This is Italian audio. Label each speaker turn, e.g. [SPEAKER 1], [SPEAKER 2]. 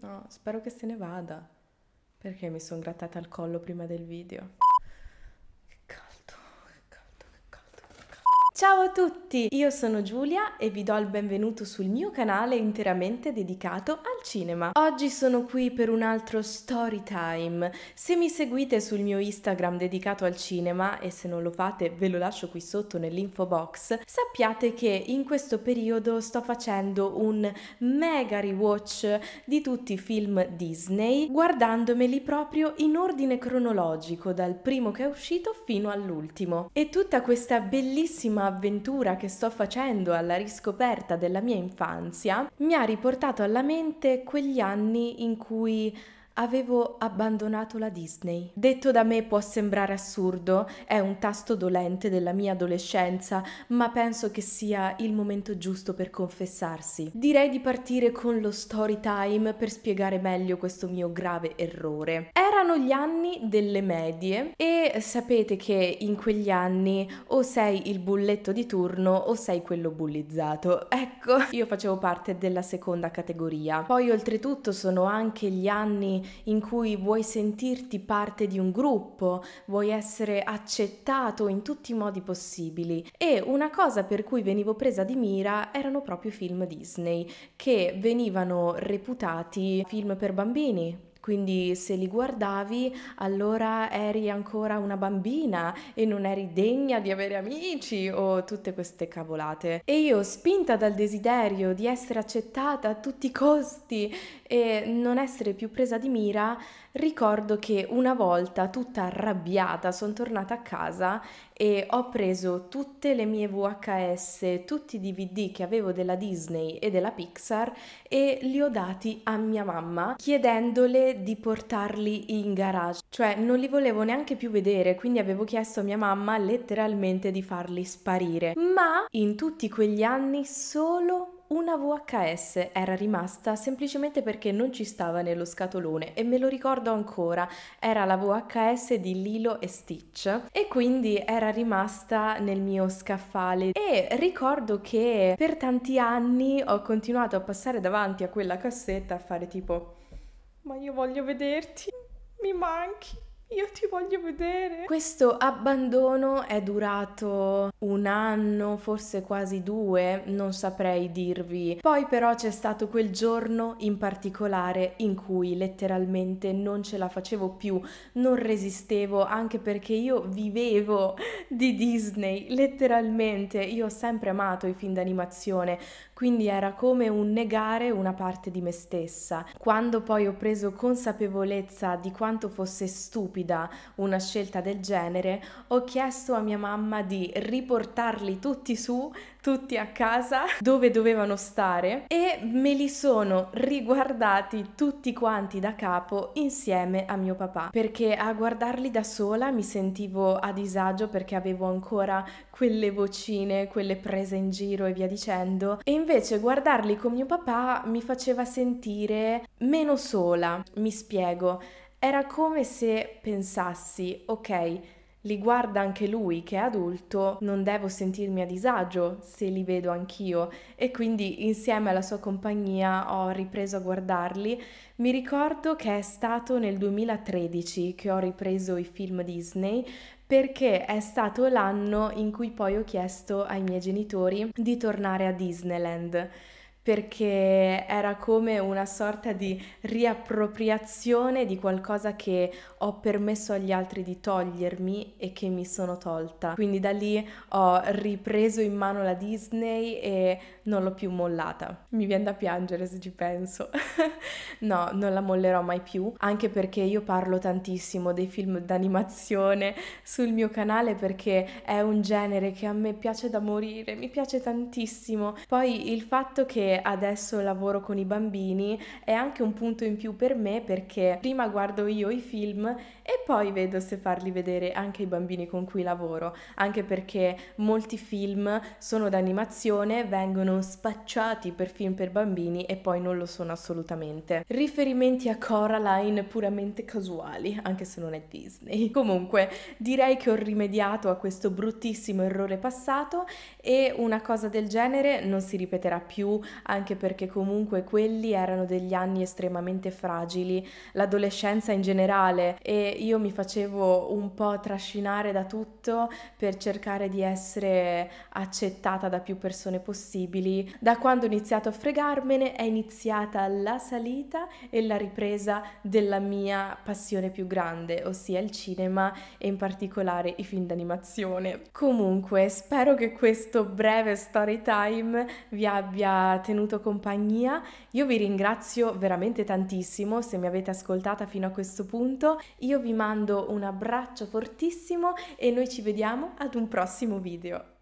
[SPEAKER 1] No, spero che se ne vada, perché mi sono grattata al collo prima del video. Ciao a tutti, io sono Giulia e vi do il benvenuto sul mio canale interamente dedicato al cinema. Oggi sono qui per un altro story time. Se mi seguite sul mio Instagram dedicato al cinema e se non lo fate ve lo lascio qui sotto nell'info box, sappiate che in questo periodo sto facendo un mega rewatch di tutti i film Disney, guardandomeli proprio in ordine cronologico dal primo che è uscito fino all'ultimo. E tutta questa bellissima avventura che sto facendo alla riscoperta della mia infanzia mi ha riportato alla mente quegli anni in cui avevo abbandonato la Disney. Detto da me può sembrare assurdo, è un tasto dolente della mia adolescenza, ma penso che sia il momento giusto per confessarsi. Direi di partire con lo story time per spiegare meglio questo mio grave errore. Erano gli anni delle medie e sapete che in quegli anni o sei il bulletto di turno o sei quello bullizzato. Ecco, io facevo parte della seconda categoria. Poi oltretutto sono anche gli anni in cui vuoi sentirti parte di un gruppo, vuoi essere accettato in tutti i modi possibili. E una cosa per cui venivo presa di mira erano proprio film Disney, che venivano reputati film per bambini, quindi se li guardavi allora eri ancora una bambina e non eri degna di avere amici o tutte queste cavolate. E io, spinta dal desiderio di essere accettata a tutti i costi e non essere più presa di mira, ricordo che una volta, tutta arrabbiata, sono tornata a casa e ho preso tutte le mie VHS, tutti i DVD che avevo della Disney e della Pixar e li ho dati a mia mamma chiedendole di portarli in garage, cioè non li volevo neanche più vedere, quindi avevo chiesto a mia mamma letteralmente di farli sparire. Ma in tutti quegli anni solo una VHS era rimasta semplicemente perché non ci stava nello scatolone e me lo ricordo ancora, era la VHS di Lilo e Stitch e quindi era rimasta nel mio scaffale e ricordo che per tanti anni ho continuato a passare davanti a quella cassetta a fare tipo ma io voglio vederti, mi manchi. Io ti voglio vedere. Questo abbandono è durato un anno, forse quasi due, non saprei dirvi. Poi però c'è stato quel giorno in particolare in cui letteralmente non ce la facevo più, non resistevo, anche perché io vivevo di Disney, letteralmente. Io ho sempre amato i film d'animazione, quindi era come un negare una parte di me stessa. Quando poi ho preso consapevolezza di quanto fosse stupida una scelta del genere, ho chiesto a mia mamma di riportare riportarli tutti su, tutti a casa, dove dovevano stare e me li sono riguardati tutti quanti da capo insieme a mio papà, perché a guardarli da sola mi sentivo a disagio perché avevo ancora quelle vocine, quelle prese in giro e via dicendo, e invece guardarli con mio papà mi faceva sentire meno sola, mi spiego. Era come se pensassi, ok, li guarda anche lui che è adulto, non devo sentirmi a disagio se li vedo anch'io e quindi insieme alla sua compagnia ho ripreso a guardarli. Mi ricordo che è stato nel 2013 che ho ripreso i film Disney perché è stato l'anno in cui poi ho chiesto ai miei genitori di tornare a Disneyland perché era come una sorta di riappropriazione di qualcosa che ho permesso agli altri di togliermi e che mi sono tolta. Quindi da lì ho ripreso in mano la Disney e non l'ho più mollata. Mi viene da piangere se ci penso. no, non la mollerò mai più, anche perché io parlo tantissimo dei film d'animazione sul mio canale perché è un genere che a me piace da morire, mi piace tantissimo. Poi il fatto che adesso lavoro con i bambini è anche un punto in più per me perché prima guardo io i film e poi vedo se farli vedere anche i bambini con cui lavoro, anche perché molti film sono d'animazione, vengono spacciati per film per bambini e poi non lo sono assolutamente. Riferimenti a Coraline puramente casuali, anche se non è Disney. Comunque, direi che ho rimediato a questo bruttissimo errore passato e una cosa del genere non si ripeterà più anche perché comunque quelli erano degli anni estremamente fragili, l'adolescenza in generale e io mi facevo un po' trascinare da tutto per cercare di essere accettata da più persone possibili. Da quando ho iniziato a fregarmene è iniziata la salita e la ripresa della mia passione più grande, ossia il cinema e in particolare i film d'animazione. Comunque spero che questo breve story time vi abbia tenuto tenuto compagnia. Io vi ringrazio veramente tantissimo se mi avete ascoltata fino a questo punto. Io vi mando un abbraccio fortissimo e noi ci vediamo ad un prossimo video.